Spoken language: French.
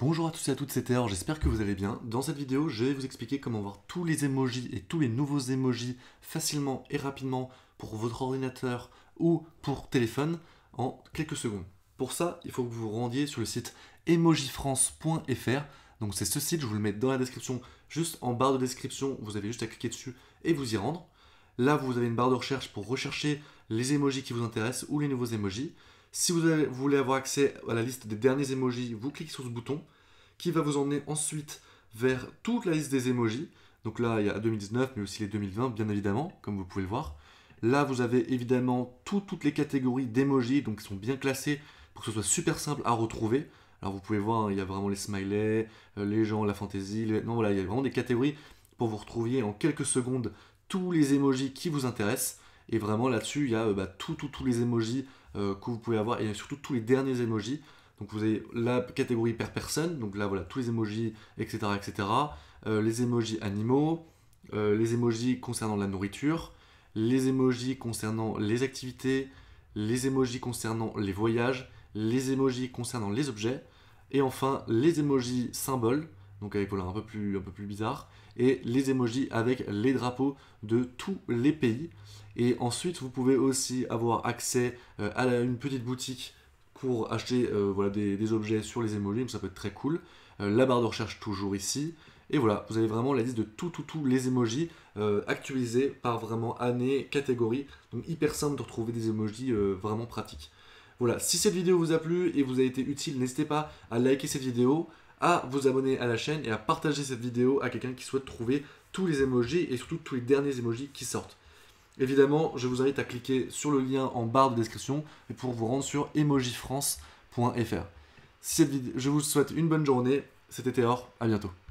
Bonjour à tous et à toutes, c'est Théor, j'espère que vous allez bien. Dans cette vidéo, je vais vous expliquer comment voir tous les emojis et tous les nouveaux emojis facilement et rapidement pour votre ordinateur ou pour téléphone en quelques secondes. Pour ça, il faut que vous vous rendiez sur le site emojifrance.fr. Donc c'est ce site, je vous le mets dans la description, juste en barre de description, vous avez juste à cliquer dessus et vous y rendre. Là, vous avez une barre de recherche pour rechercher les emojis qui vous intéressent ou les nouveaux emojis. Si vous voulez avoir accès à la liste des derniers emojis, vous cliquez sur ce bouton qui va vous emmener ensuite vers toute la liste des emojis. Donc là, il y a 2019, mais aussi les 2020, bien évidemment, comme vous pouvez le voir. Là, vous avez évidemment toutes les catégories d'emojis, donc qui sont bien classées pour que ce soit super simple à retrouver. Alors vous pouvez voir, hein, il y a vraiment les smileys, euh, les gens, la fantaisie, non voilà, il y a vraiment des catégories pour vous retrouver en quelques secondes tous les emojis qui vous intéressent. Et vraiment là-dessus, il y a euh, bah, tous les emojis euh, que vous pouvez avoir et surtout tous les derniers emojis. Donc vous avez la catégorie per personne, donc là voilà tous les emojis, etc. etc. Euh, les emojis animaux, les emojis concernant la nourriture, les emojis concernant les activités, les emojis concernant les voyages, les emojis concernant les objets, et enfin les emojis symboles, donc avec voilà, un peu plus, un peu plus bizarre, et les emojis avec les drapeaux de tous les pays. Et ensuite, vous pouvez aussi avoir accès euh, à une petite boutique pour acheter euh, voilà, des, objets sur les emojis, ça peut être très cool. Euh, la barre de recherche toujours ici. Et voilà, vous avez vraiment la liste de tous tout, tout les emojis actualisés par vraiment année, catégorie. Donc hyper simple de retrouver des emojis vraiment pratiques. Voilà, si cette vidéo vous a plu et vous a été utile, n'hésitez pas à liker cette vidéo, à vous abonner à la chaîne et à partager cette vidéo à quelqu'un qui souhaite trouver tous les emojis et surtout tous les derniers emojis qui sortent. Évidemment, je vous invite à cliquer sur le lien en barre de description et pour vous rendre sur emojifrance.fr. je vous souhaite une bonne journée. C'était Théor, à bientôt.